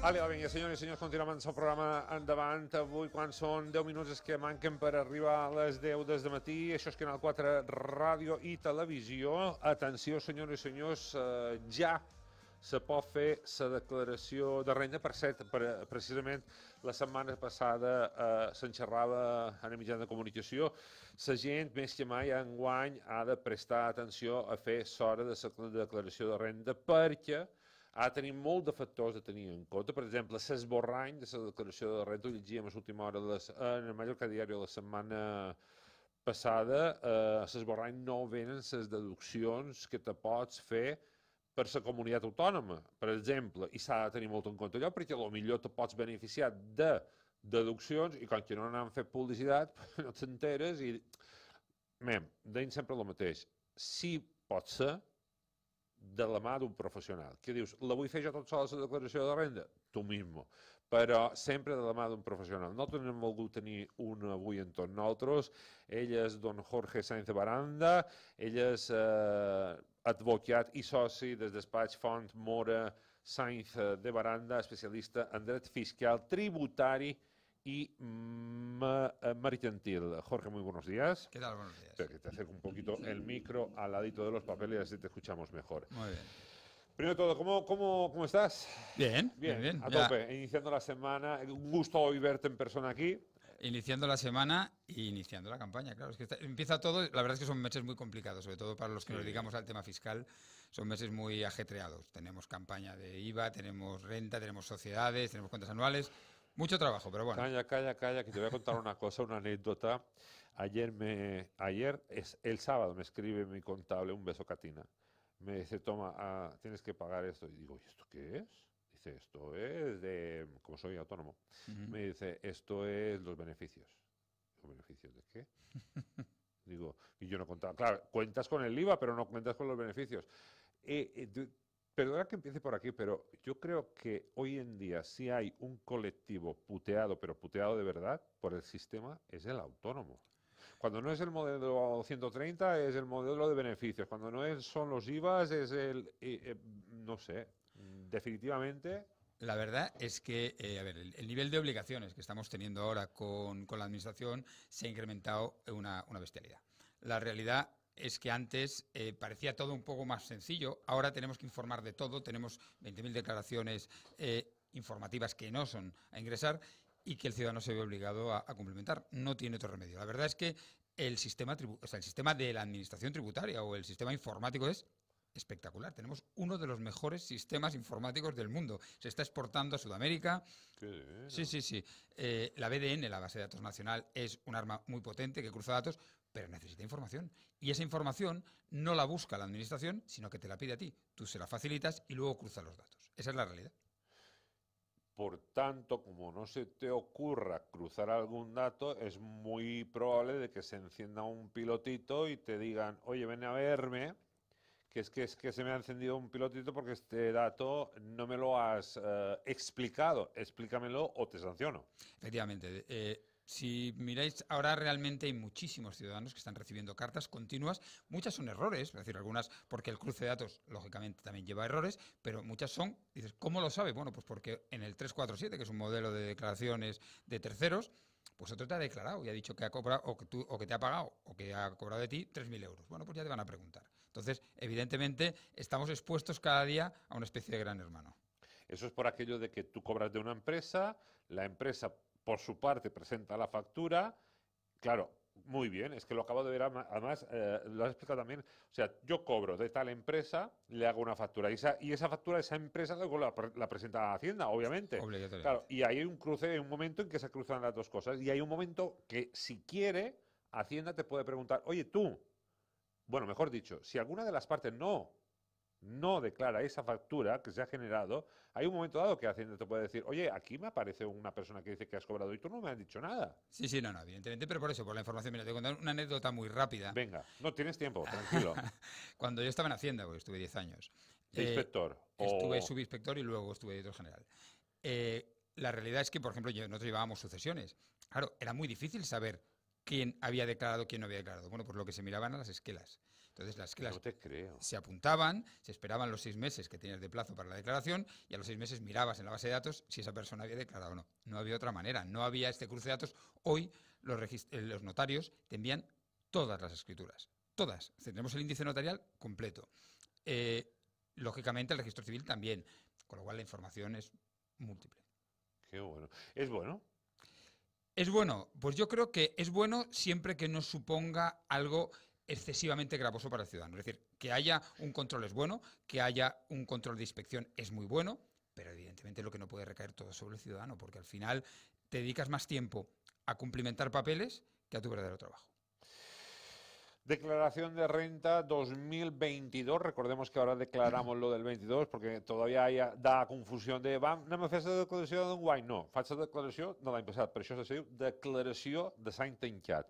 Ale, va, vinga, senyores i senyors, continuem amb el programa endavant. Avui, quan són 10 minuts que manquen per arribar a les 10 des de matí, això és Canal 4 Ràdio i Televisió. Atenció, senyores i senyors, eh, ja se pot fer la declaració de renda. Per cert, per, precisament la setmana passada eh, s'enxerrava en el mitjà de comunicació. La gent, més que mai, enguany ha de prestar atenció a fer l'hora de la declaració de renda perquè de tenir molt de factors a tenir en compte, per exemple, l'esborrany de la declaració de renta, ho llegíem a l'última hora les, en el Mallorca Diari la setmana passada, eh, l'esborrany no venen les deduccions que te pots fer per la comunitat autònoma, per exemple, i s'ha de tenir molt en compte allò, perquè millor te pots beneficiar de deduccions i com que no n'han fet publicitat, no t'enteres i... Mem, deim sempre el mateix. Si pot ser, de la mà d'un professional. Què dius, la vull fer jo tot sol a la declaració de renda? Tu mismo. Però sempre de la mà d'un professional. No n'hem volgut tenir un avui en tots nosaltres. Ell és don Jorge Sainz Baranda, ell és eh, advocat i soci des despatx Font Mora Sainz eh, de Baranda, especialista en dret fiscal tributari y Ma eh, Jorge, muy buenos días. ¿Qué tal? Buenos días. te acerco un poquito el micro al ladito de los papeles y así te escuchamos mejor. Muy bien. Primero todo, ¿cómo, cómo, cómo estás? Bien, bien, bien. A tope, iniciando la semana. Un gusto hoy verte en persona aquí. Iniciando la semana e iniciando la campaña, claro. Es que empieza todo, la verdad es que son meses muy complicados, sobre todo para los que nos dedicamos al tema fiscal, son meses muy ajetreados. Tenemos campaña de IVA, tenemos renta, tenemos sociedades, tenemos cuentas anuales. Mucho trabajo, pero bueno. Calla, calla, calla, que te voy a contar una cosa, una anécdota. Ayer, me, ayer es, el sábado me escribe mi contable, un beso Catina. Me dice, toma, ah, tienes que pagar esto. Y digo, ¿y esto qué es? Dice, esto es de, como soy autónomo, me dice, esto es los beneficios. ¿Los beneficios de qué? Digo, y yo no contaba. Claro, cuentas con el IVA, pero no cuentas con los beneficios. Y... eh, eh Perdona que empiece por aquí, pero yo creo que hoy en día si hay un colectivo puteado, pero puteado de verdad, por el sistema, es el autónomo. Cuando no es el modelo 130, es el modelo de beneficios. Cuando no es, son los IVAs, es el... Eh, eh, no sé, definitivamente... La verdad es que, eh, a ver, el, nivel de obligaciones que estamos teniendo ahora con, la Administración se ha incrementado una, una bestialidad. La realidad es que antes eh, parecía todo un poco más sencillo. Ahora tenemos que informar de todo, tenemos 20.000 declaraciones eh, informativas que no son a ingresar y que el ciudadano se ve obligado a, cumplimentar. complementar. No tiene otro remedio. La verdad es que el sistema, el sistema de la administración tributaria o el sistema informático es espectacular. Tenemos uno de los mejores sistemas informáticos del mundo. Se está exportando a Sudamérica. sí, sí, sí. Eh, la BDN, la base de datos nacional, es un arma muy potente que cruza datos, pero necesita información. Y esa información no la busca la administración, sino que te la pide a ti. Tú se la facilitas y luego cruza los datos. Esa es la realidad. Por tanto, como no se te ocurra cruzar algún dato, es muy probable de que se encienda un pilotito y te digan, oye, ven a verme, que es que, es que se me ha encendido un pilotito porque este dato no me lo has eh, explicado. Explícamelo o te sanciono. Efectivamente. Eh, si miráis, ahora realmente hay muchísimos ciudadanos que están recibiendo cartas continuas. Muchas son errores, es decir, algunas porque el cruce de datos, lógicamente, también lleva errores, pero muchas son, dices, ¿cómo lo sabe? Bueno, pues porque en el 347, que es un modelo de declaraciones de terceros, pues otro te ha declarado y ha dicho que ha cobrado o que, tú, o que te ha pagado o que ha cobrado de ti 3.000 euros. Bueno, pues ya te van a preguntar. Entonces, evidentemente, estamos expuestos cada día a una especie de gran hermano. Eso es por aquello de que tú cobras de una empresa, la empresa por su parte presenta la factura, claro, muy bien, es que lo acabo de ver, además, eh, lo has explicado también, o sea, yo cobro de tal empresa, le hago una factura, y esa, y esa factura, esa empresa la, presenta a Hacienda, obviamente. Claro, y hay un cruce, hay un momento en que se cruzan las dos cosas, y hay un momento que si quiere, Hacienda te puede preguntar, oye tú, bueno, mejor dicho, si alguna de las partes no no declara esa factura que se ha generado, hay un momento dado que Hacienda te puede decir, oye, aquí me aparece una persona que dice que has cobrado y tú no me has dicho nada. Sí, sí, no, no, evidentemente, pero por eso, por la información, mira, te voy a contar una anécdota muy rápida. Venga, no tienes tiempo, tranquilo. Cuando yo estaba en Hacienda, porque estuve 10 años. Eh, inspector. Estuve subinspector y luego estuve director general. Eh, la realidad es que, por ejemplo, nosotros llevábamos sucesiones. Claro, era muy difícil saber quién había declarado, quién no había declarado. Bueno, por pues lo que se miraban a las esquelas. Entonces las clases se apuntaban, se esperaban los seis meses que tenías de plazo para la declaración y a los seis meses mirabas en la base de datos si esa persona había declarado o no. No había otra manera, no había este cruce de datos. Hoy los, eh, notarios te envían todas las escrituras, todas. Tenemos el índice notarial completo. Eh, lógicamente el registro civil también, con lo cual la información es múltiple. Qué bueno. ¿Es bueno? Es bueno, pues yo creo que es bueno siempre que no suponga algo excesivamente gravoso para el ciudadano. Es decir, que haya un control es bueno, que haya un control de inspección es muy bueno, pero evidentemente lo que no puede recaer todo sobre el ciudadano, porque al final te dedicas más tiempo a cumplimentar papeles que a tu verdadero trabajo. Declaración de renta 2022. Recordemos que ahora declaramos lo del 22 porque todavía hay, da confusión de No me a de declaración de un No, faig la declaración de l'any passat. Per això se diu declaración de saint tancat.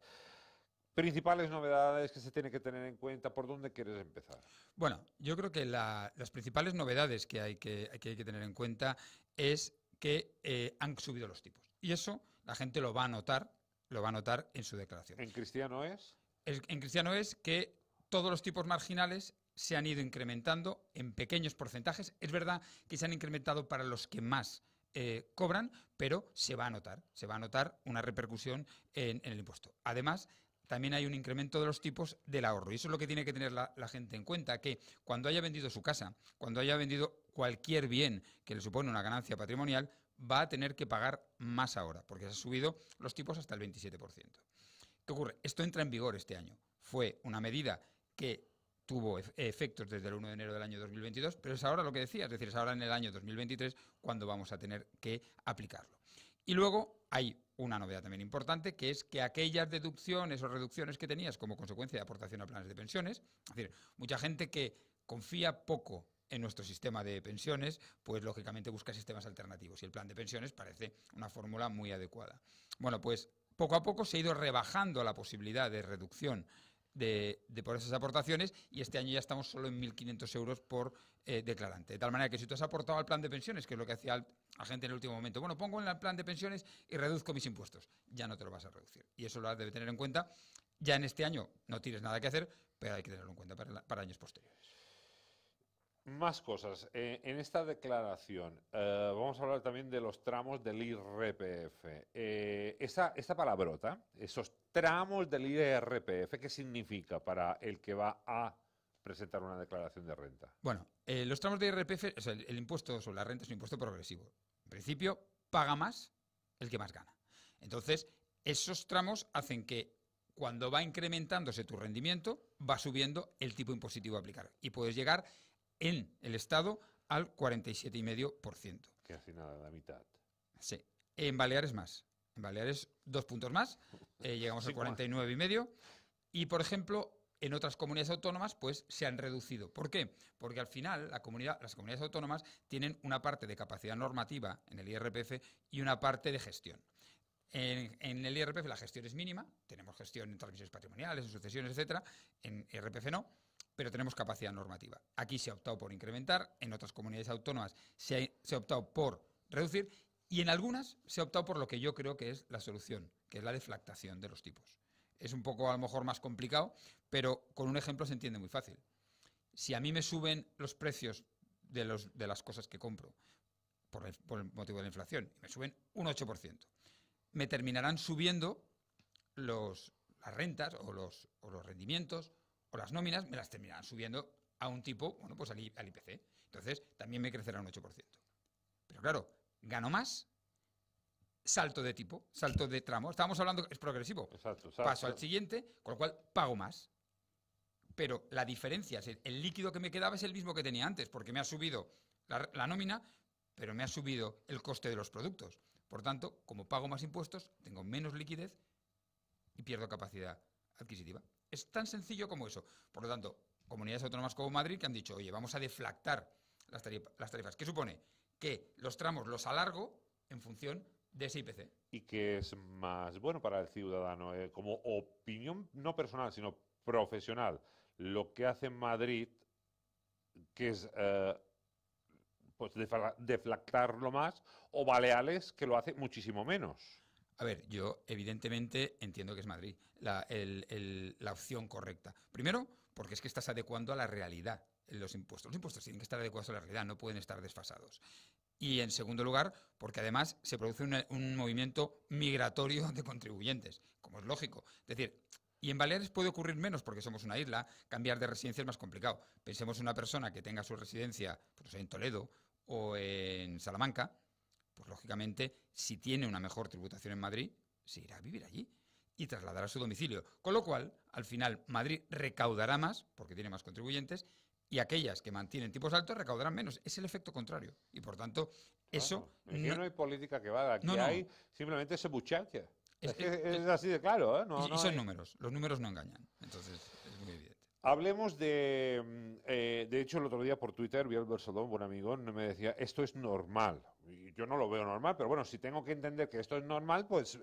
Principales novedades que se tiene que tener en cuenta, ¿por dónde quieres empezar? Bueno, yo creo que las principales novedades que hay que, tener en cuenta es que eh, han subido los tipos. Y eso la gente lo va a notar, lo va a notar en su declaración. ¿En cristiano es? en cristiano es que todos los tipos marginales se han ido incrementando en pequeños porcentajes. Es verdad que se han incrementado para los que más eh, cobran, pero se va a notar, se va a notar una repercusión en, en, el impuesto. Además, también hay un incremento de los tipos del ahorro. Y eso es lo que tiene que tener la, gente en cuenta, que cuando haya vendido su casa, cuando haya vendido cualquier bien que le supone una ganancia patrimonial, va a tener que pagar más ahora, porque se han subido los tipos hasta el 27%. ¿Qué ocurre? Esto entra en vigor este año. Fue una medida que tuvo efectos desde el 1 de enero del año 2022, pero es ahora lo que decía, es decir, es ahora en el año 2023 cuando vamos a tener que aplicarlo. Y luego hay una novedad también importante, que es que aquellas deducciones o reducciones que tenías como consecuencia de aportación a planes de pensiones, es decir, mucha gente que confía poco en nuestro sistema de pensiones, pues lógicamente busca sistemas alternativos y el plan de pensiones parece una fórmula muy adecuada. Bueno, pues poco a poco se ha ido rebajando la posibilidad de reducción de, por esas aportaciones y este año ya estamos solo en 1.500 euros por eh, declarante. De tal manera que si tú has aportado al plan de pensiones, que es lo que hacía la gente en el último momento, bueno, pongo en el plan de pensiones y reduzco mis impuestos, ya no te lo vas a reducir. Y eso lo has tener en cuenta. Ya en este año no tienes nada que hacer, pero hay que tenerlo en cuenta para, años posteriores. Más cosas. Eh, en esta declaración eh, vamos a hablar también de los tramos del IRPF. Eh, esa, esta palabrota, esos tramos del IRPF, ¿qué significa para el que va a presentar una declaración de renta? Bueno, eh, los tramos de IRPF, el, impuesto sobre la renta es un impuesto progresivo. En principio, paga más el que más gana. Entonces, esos tramos hacen que cuando va incrementándose tu rendimiento, va subiendo el tipo impositivo a aplicar. Y puedes llegar en el Estado al 47,5%. Que así nada, la mitad. Sí. En Baleares más. Baleares, dos puntos más, eh, llegamos a al 49 y medio. Y, por ejemplo, en otras comunidades autónomas, pues se han reducido. ¿Por qué? Porque al final las comunidades autónomas tienen una parte de capacidad normativa en el IRPF y una parte de gestión. En, el IRPF la gestión es mínima, tenemos gestión en transmisiones patrimoniales, en sucesiones, etcétera, en IRPF no, pero tenemos capacidad normativa. Aquí se ha optado por incrementar, en otras comunidades autónomas se ha optado por reducir y en algunas se ha optado por lo que yo creo que es la solución, que es la deflactación de los tipos. Es un poco a lo mejor más complicado, pero con un ejemplo se entiende muy fácil. Si a mí me suben los precios de, los, de las cosas que compro por el, motivo de la inflación, y me suben un 8%, me terminarán subiendo los, las rentas o los, los rendimientos o las nóminas, me las terminarán subiendo a un tipo, bueno, pues al, al IPC. Entonces, también me crecerá un 8%. Pero claro, gano más, salto de tipo, salto de tramo. Estábamos hablando es progresivo. Paso al siguiente, con lo cual pago más. Pero la diferencia, el líquido que me quedaba es el mismo que tenía antes, porque me ha subido la, nómina, pero me ha subido el coste de los productos. Por tanto, como pago más impuestos, tengo menos liquidez y pierdo capacidad adquisitiva. Es tan sencillo como eso. Por lo tanto, comunidades autónomas como Madrid que han dicho, oye, vamos a deflactar las tarifas. ¿Qué supone? que los tramos los alargo en función de ese IPC. Y que es más bueno para el ciudadano, eh, como opinión no personal, sino profesional. Lo que hace Madrid, que es eh, pues deflactarlo más, o Baleares, que lo hace muchísimo menos. A ver, yo evidentemente entiendo que es Madrid la, la opción correcta. Primero, porque es que estás adecuando a la realidad los impuestos. Los impuestos tienen que estar adecuados a la realidad, no pueden estar desfasados. Y en segundo lugar, porque además se produce un, movimiento migratorio de contribuyentes, como es lógico. Es decir, y en Baleares puede ocurrir menos porque somos una isla, cambiar de residencia es más complicado. Pensemos en una persona que tenga su residencia pues, en Toledo o en Salamanca, pues lógicamente, si tiene una mejor tributación en Madrid, se irá a vivir allí y trasladará su domicilio. Con lo cual, al final, Madrid recaudará más porque tiene más contribuyentes y aquellas que mantienen tipos altos recaudarán menos. Es el efecto contrario. Y por tanto, eso. no, hay política que vaya Aquí no, hay simplemente se muchacha. Es, es, así de claro. ¿eh? y, son números. Los números no engañan. Entonces, es muy evidente. Hablemos de. Mm, eh, de hecho, el otro día por Twitter, vi al Bersolón, buen amigo, me decía: esto es normal. Y yo no lo veo normal, pero bueno, si tengo que entender que esto es normal, pues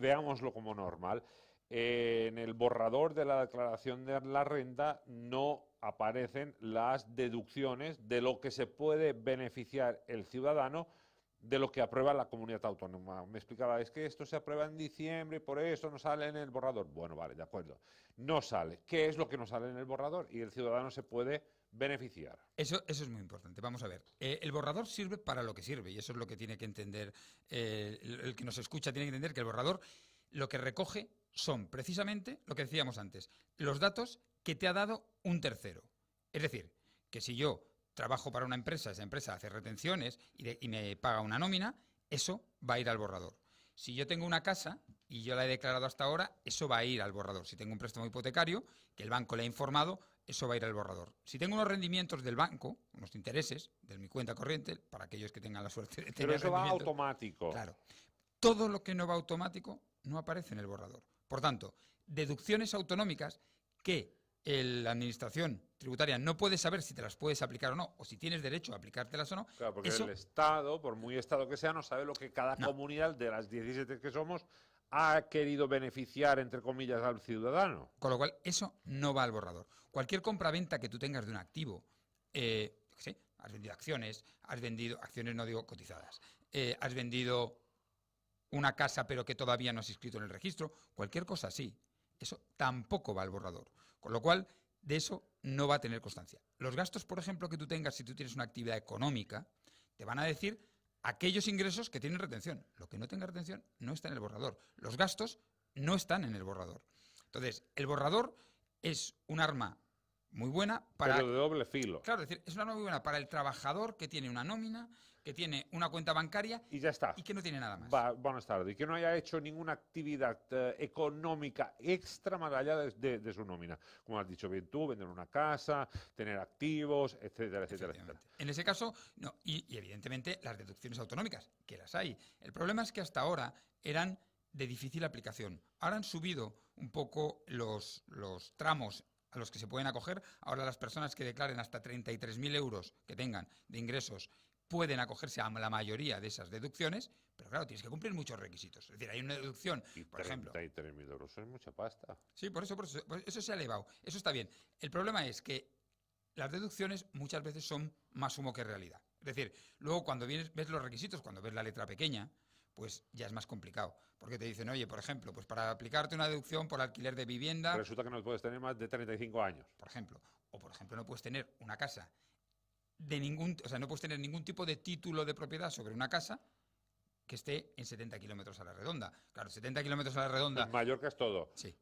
veámoslo como normal. Eh, en el borrador de la declaración de la renta no aparecen las deducciones de lo que se puede beneficiar el ciudadano de lo que aprueba la comunidad autónoma. Me explicaba, es que esto se aprueba en diciembre y por eso no sale en el borrador. Bueno, vale, de acuerdo. No sale. ¿Qué es lo que no sale en el borrador? Y el ciudadano se puede beneficiar. Eso, es muy importante. Vamos a ver. Eh, el borrador sirve para lo que sirve y eso es lo que tiene que entender eh, el que nos escucha, tiene que entender que el borrador lo que recoge son precisamente lo que decíamos antes, los datos que te ha dado un tercero. Es decir, que si yo trabajo para una empresa, esa empresa hace retenciones y, me paga una nómina, eso va a ir al borrador. Si yo tengo una casa y yo la he declarado hasta ahora, eso va a ir al borrador. Si tengo un préstamo hipotecario, que el banco le ha informado, eso va a ir al borrador. Si tengo unos rendimientos del banco, unos intereses de mi cuenta corriente, para aquellos que tengan la suerte de tener. Pero eso va automático. Claro. Todo lo que no va automático no aparece en el borrador. Por tanto, deducciones autonómicas que la administración tributaria no puede saber si te las puedes aplicar o no, o si tienes derecho a aplicártelas o no. Claro, porque el Estado, por muy Estado que sea, no sabe lo que cada comunidad de las 17 que somos ha querido beneficiar, entre comillas, al ciudadano. Con lo cual, eso no va al borrador. Cualquier compra-venta que tú tengas de un activo, eh, ¿sí? has vendido acciones, has vendido, acciones no digo cotizadas, eh, has vendido una casa pero que todavía no has inscrito en el registro, cualquier cosa así. Eso tampoco va al borrador. Con lo cual, de eso no va a tener constancia. Los gastos, por ejemplo, que tú tengas si tú tienes una actividad económica, te van a decir aquellos ingresos que tienen retención. Lo que no tenga retención no está en el borrador. Los gastos no están en el borrador. Entonces, el borrador es un arma muy buena para... Pero de doble filo. Claro, es decir, es una arma muy buena para el trabajador que tiene una nómina, que tiene una cuenta bancaria y ya está. Y que no tiene nada más. Va, buenas tardes. Y que no haya hecho ninguna actividad eh, económica extra más allá de, su nómina. Como has dicho bien tú, vender una casa, tener activos, etcétera, etcétera, etcétera. En ese caso, no. Y, evidentemente las deducciones autonómicas, que las hay. El problema es que hasta ahora eran de difícil aplicación. Ahora han subido un poco los, los tramos a los que se pueden acoger. Ahora las personas que declaren hasta 33.000 euros que tengan de ingresos pueden acogerse a la mayoría de esas deducciones, pero claro, tienes que cumplir muchos requisitos. Es decir, hay una deducción, y por ejemplo... euros es mucha pasta. Sí, por eso, por eso, se ha elevado. Eso está bien. El problema es que las deducciones muchas veces son más humo que realidad. Es decir, luego cuando ves los requisitos, cuando ves la letra pequeña, pues ya es más complicado. Porque te dicen, oye, por ejemplo, pues para aplicarte una deducción por alquiler de vivienda... Resulta que no puedes tener más de 35 años. Por ejemplo. O, por ejemplo, no puedes tener una casa de ningún, o sea, no puedes tener ningún tipo de título de propiedad sobre una casa que esté en 70 kilómetros a la redonda. Claro, 70 kilómetros a la redonda. En Mallorca es todo. Sí,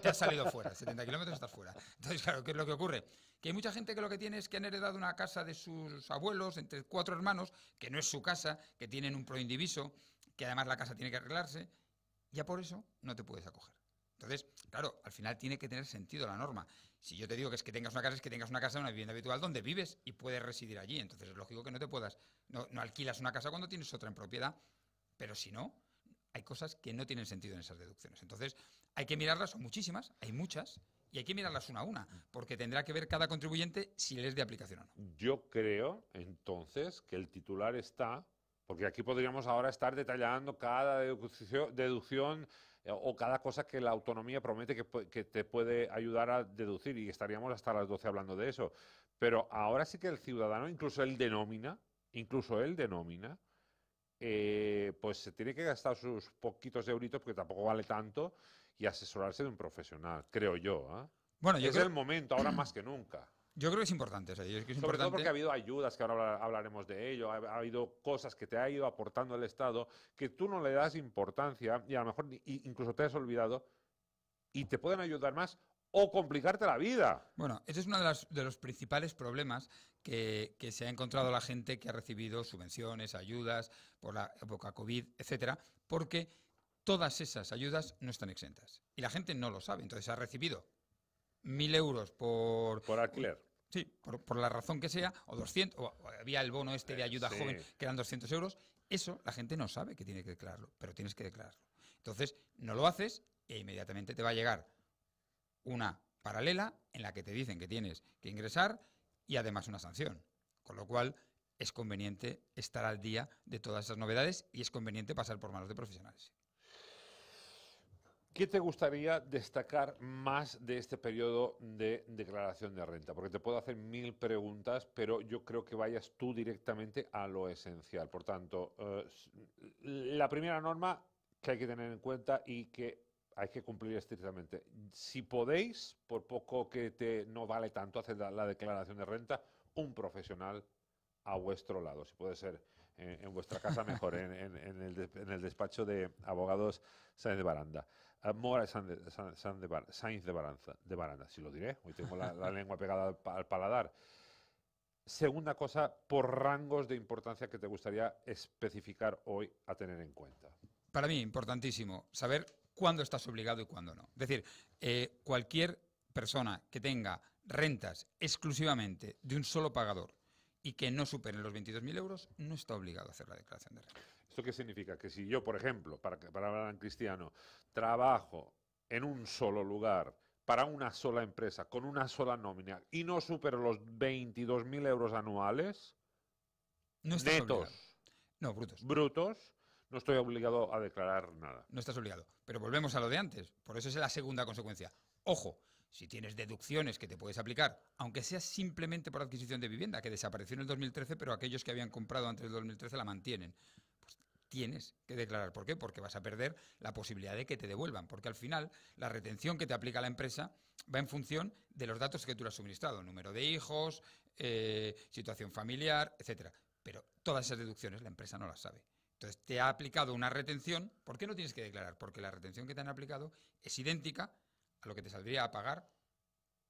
te, has salido fuera, 70 kilómetros estás fuera. Entonces, claro, ¿qué es lo que ocurre? Que hay mucha gente que lo que tiene es que han heredado una casa de sus abuelos, entre cuatro hermanos, que no es su casa, que tienen un proindiviso, que además la casa tiene que arreglarse, ya por eso no te puedes acoger. Entonces, Claro, al final tiene que tener sentido la norma. Si yo te digo que es que tengas una casa, es que tengas una casa, una vivienda habitual donde vives y puedes residir allí. Entonces es lógico que no te puedas, no, alquilas una casa cuando tienes otra en propiedad, pero si no, hay cosas que no tienen sentido en esas deducciones. Entonces hay que mirarlas, son muchísimas, hay muchas, y hay que mirarlas una a una, porque tendrá que ver cada contribuyente si le es de aplicación o no. Yo creo, entonces, que el titular está, porque aquí podríamos ahora estar detallando cada deducción eh, o cada cosa que la autonomía promete que, te puede ayudar a deducir y estaríamos hasta las 12 hablando de eso. Pero ahora sí que el ciudadano, incluso él denomina, incluso él denomina, eh, pues se tiene que gastar sus poquitos euritos porque tampoco vale tanto y asesorarse de un profesional, creo yo. ¿ah? Bueno, es el momento, ahora más que nunca. Yo creo que es importante. O es Sobre importante. todo porque ha habido ayudas, que ahora hablaremos de ello, ha, habido cosas que te ha ido aportando el Estado que tú no le das importancia y a lo mejor incluso te has olvidado y te pueden ayudar más o complicarte la vida. Bueno, ese es uno de, los principales problemas que, que, se ha encontrado la gente que ha recibido subvenciones, ayudas por la época COVID, etcétera, porque todas esas ayudas no están exentas y la gente no lo sabe. Entonces ha recibido mil euros por... Por alquiler. Sí, por, por, la razón que sea, o 200, o había el bono este de eh, ayuda joven que eran 200 euros, eso la gente no sabe que tiene que declararlo, pero tienes que declararlo. Entonces, no lo haces e inmediatamente te va a llegar una paralela en la que te dicen que tienes que ingresar y además una sanción. Con lo cual, es conveniente estar al día de todas esas novedades y es conveniente pasar por manos de profesionales. ¿Qué te gustaría destacar más de este periodo de declaración de renta? Porque te puedo hacer mil preguntas, pero yo creo que vayas tú directamente a lo esencial. Por tanto, eh, la primera norma que hay que tener en cuenta y que hay que cumplir estrictamente. Si podéis, por poco que te no vale tanto hacer la declaración de renta, un profesional a vuestro lado. Si puede ser en, vuestra casa mejor, en, el despacho de abogados de Baranda. Ah, Mora de, de, Baranda, si lo diré, hoy tengo la, lengua pegada al, paladar. Segunda cosa, por rangos de importancia que te gustaría especificar hoy a tener en cuenta. Para mí, importantísimo, saber cuándo estás obligado y cuándo no. Es decir, eh, cualquier persona que tenga rentas exclusivamente de un solo pagador y que no superen los 22.000 euros, no está obligado a hacer la declaración de renta. ¿Esto qué significa? Que si yo, por ejemplo, para, para hablar en cristiano, trabajo en un solo lugar para una sola empresa con una sola nómina y no supero los 22.000 euros anuales, no netos, no, brutos. Brutos, no estoy obligado a declarar nada. No estás obligado. Pero volvemos a lo de antes. Por eso es la segunda consecuencia. Ojo, si tienes deducciones que te puedes aplicar, aunque sea simplemente por adquisición de vivienda, que desapareció en el 2013, pero aquellos que habían comprado antes del 2013 la mantienen, pues tienes que declarar. ¿Por qué? Porque vas a perder la posibilidad de que te devuelvan, porque al final la retención que te aplica la empresa va en función de los datos que tú le has suministrado, número de hijos, eh, situación familiar, etcétera. Pero todas esas deducciones la empresa no las sabe. Entonces te ha aplicado una retención, ¿por qué no tienes que declarar? Porque la retención que te han aplicado es idéntica a lo que te saldría a pagar,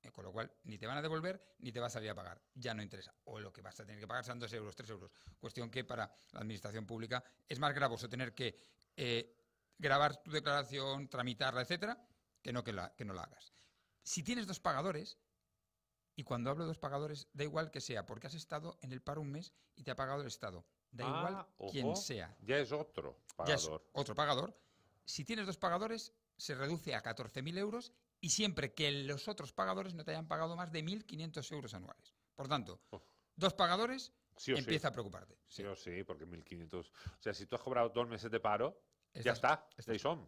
eh, con lo cual ni te van a devolver ni te va a salir a pagar. Ya no interesa. O lo que vas a tener que pagar son dos euros, 3 euros. Cuestión que para la administración pública es más gravoso tener que eh, grabar tu declaración, tramitarla, etcétera, que no que, la, no la hagas. Si tienes dos pagadores, y cuando hablo de dos pagadores, da igual que sea, porque has estado en el paro un mes y te ha pagado el Estado. Da ah, igual quién quien sea. Ya es otro pagador. Ya es otro pagador. Si tienes dos pagadores, se reduce a 14.000 euros y siempre que los otros pagadores no te hayan pagado más de 1.500 euros anuales. Por tanto, oh. dos pagadores empieza a preocuparte. Sí. sí. o sí, porque 1.500... O sea, si tú has cobrado dos meses de paro, ya está, estáis on.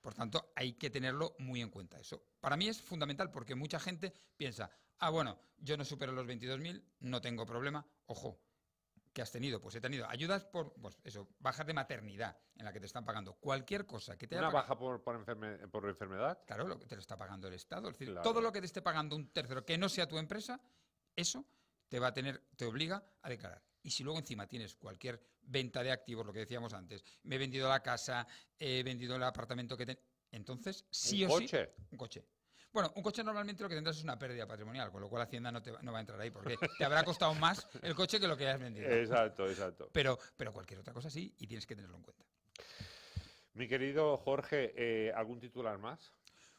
Por tanto, hay que tenerlo muy en cuenta eso. Para mí es fundamental porque mucha gente piensa, ah, bueno, yo no supero los 22.000, no tengo problema. Ojo, que has tenido? Pues he tenido ayudas por, pues eso, bajas de maternidad en la que te están pagando cualquier cosa que te Una baja por, por, enfermedad. Claro, lo que te lo está pagando el Estado. Es decir, todo lo que te esté pagando un tercero que no sea tu empresa, eso te va a tener, te obliga a declarar. Y si luego encima tienes cualquier venta de activos, lo que decíamos antes, me he vendido la casa, he vendido el apartamento que tengo, entonces sí ¿Un coche? Un coche. Bueno, un coche normalmente lo que tendrás es una pérdida patrimonial, con lo cual Hacienda no, te, va a entrar ahí, porque te habrá costado más el coche que lo que hayas vendido. Exacto, exacto. Pero, pero cualquier otra cosa sí, y tienes que tenerlo en cuenta. Mi querido Jorge, eh, ¿algún titular más?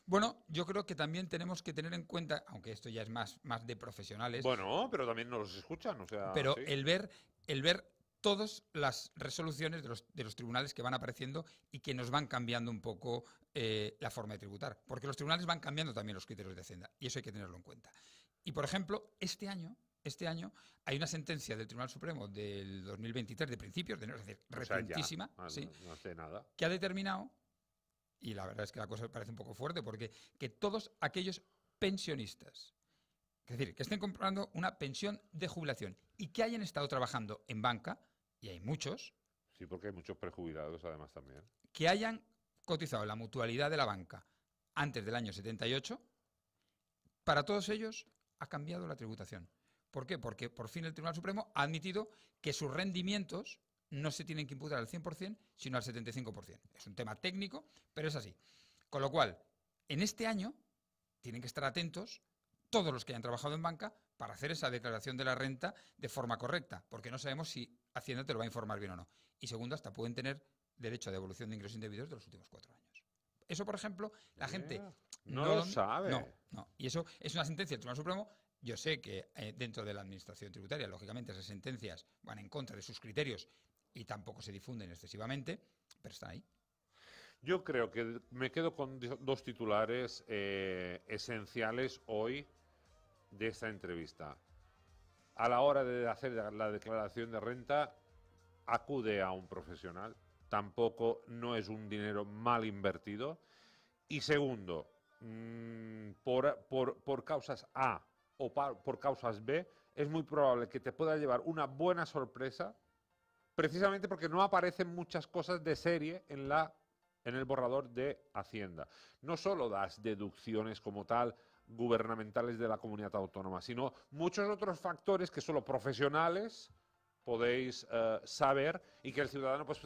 Bueno, yo creo que también tenemos que tener en cuenta, aunque esto ya es más, más de profesionales. Bueno, pero también nos escuchan, o sea. Pero el ver, el ver todas las resoluciones de los, tribunales que van apareciendo y que nos van cambiando un poco eh, la forma de tributar, porque los tribunales van cambiando también los criterios de Hacienda y eso hay que tenerlo en cuenta. Y por ejemplo, este año, este año hay una sentencia del Tribunal Supremo del 2023 de principios, de, es decir, recentísima, ah, que ha determinado, y la verdad es que la cosa parece un poco fuerte, porque que todos aquellos pensionistas es decir, que estén comprando una pensión de jubilación y que hayan estado trabajando en banca, y hay muchos. Sí, porque hay muchos prejubilados además también. Que hayan cotizado la mutualidad de la banca antes del año 78, para todos ellos ha cambiado la tributación. ¿Por qué? Porque por fin el Tribunal Supremo ha admitido que sus rendimientos no se tienen que imputar al 100%, sino al 75%. Es un tema técnico, pero es así. Con lo cual, en este año tienen que estar atentos todos los que hayan trabajado en banca para hacer esa declaración de la renta de forma correcta, porque no sabemos si Hacienda te lo va a informar bien o no. Y segundo, hasta pueden tener derecho a devolución de ingresos indebidos de los últimos cuatro años. Eso, por ejemplo, la gente... No, sabe. No, Y eso es una sentencia del Tribunal Supremo. Yo sé que eh, dentro de la Administración Tributaria, lógicamente, esas sentencias van en contra de sus criterios y tampoco se difunden excesivamente, pero está ahí. Yo creo que me quedo con dos titulares eh, esenciales hoy de esta entrevista a la hora de hacer la declaración de renta, acude a un profesional. Tampoco no es un dinero mal invertido. Y segundo, mm, por, causas A o por causas B, es muy probable que te pueda llevar una buena sorpresa, precisamente porque no aparecen muchas cosas de serie en en el borrador de Hacienda. No solo das deducciones como tal gubernamentales de la comunidad autónoma, sino muchos otros factores que solo profesionales podéis eh, saber y que el ciudadano, pues,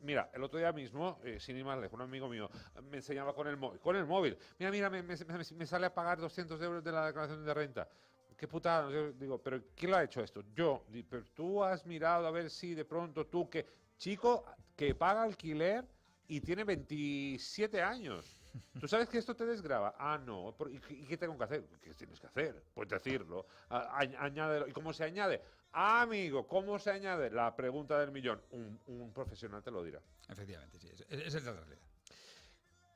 mira, el otro día mismo, eh, sin ir más lejos, un amigo mío me enseñaba con el móvil, con el móvil, mira, mira, me, sale a pagar 200 euros de la declaración de renta. Qué putada, digo, pero ¿quién lo ha hecho esto? Yo, pero tú has mirado a ver si de pronto tú que, chico que paga alquiler y tiene 27 años ¿Tú sabes que esto te desgraba? Ah, no. ¿Y qué tengo que hacer? ¿Qué tienes que hacer? Pues decirlo. Añádelo. ¿Y cómo se añade? Ah, amigo, ¿cómo se añade? La pregunta del millón. Un, un profesional te lo dirá. Efectivamente, sí. Esa es la realidad.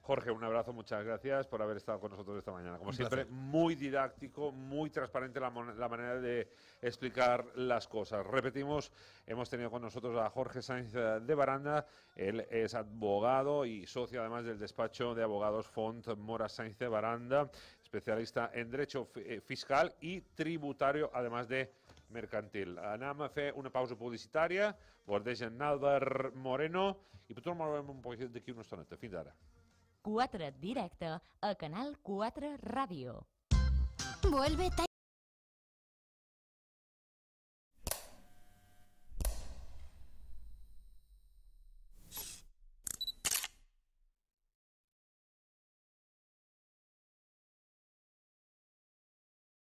Jorge, un abrazo, muchas gracias por haber estado con nosotros esta mañana. Como siempre, muy didáctico, muy transparente la, manera de explicar las cosas. Repetimos, hemos tenido con nosotros a Jorge Sánchez eh, de Baranda, él es abogado y socio además del despacho de abogados Font Mora Sánchez de Baranda, especialista en derecho eh, fiscal y tributario, además de mercantil. Anam, a una pausa publicitaria, por en Albert Moreno i todo el veurem un poquet d'aquí una estoneta. de ara. 4 directe a Canal 4 Ràdio. Vuelve